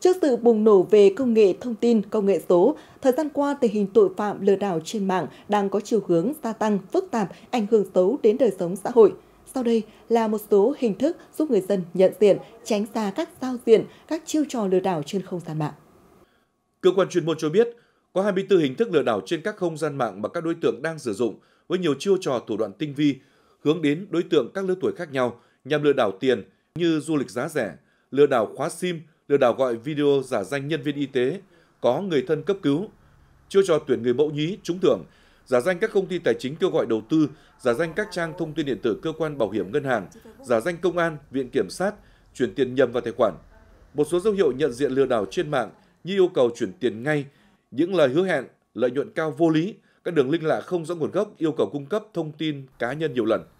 Trước sự bùng nổ về công nghệ thông tin, công nghệ số, thời gian qua tình hình tội phạm lừa đảo trên mạng đang có chiều hướng gia tăng, phức tạp, ảnh hưởng xấu đến đời sống xã hội. Sau đây là một số hình thức giúp người dân nhận diện, tránh xa các giao diện, các chiêu trò lừa đảo trên không gian mạng. Cơ quan chuyên môn cho biết, có 24 hình thức lừa đảo trên các không gian mạng mà các đối tượng đang sử dụng với nhiều chiêu trò thủ đoạn tinh vi, hướng đến đối tượng các lứa tuổi khác nhau nhằm lừa đảo tiền như du lịch giá rẻ, lừa đảo khóa SIM, lừa đảo gọi video giả danh nhân viên y tế, có người thân cấp cứu, chưa cho tuyển người mẫu nhí trúng thưởng, giả danh các công ty tài chính kêu gọi đầu tư, giả danh các trang thông tin điện tử cơ quan bảo hiểm ngân hàng, giả danh công an, viện kiểm sát, chuyển tiền nhầm vào tài khoản. Một số dấu hiệu nhận diện lừa đảo trên mạng như yêu cầu chuyển tiền ngay, những lời hứa hẹn, lợi nhuận cao vô lý, các đường link lạ không rõ nguồn gốc yêu cầu cung cấp thông tin cá nhân nhiều lần.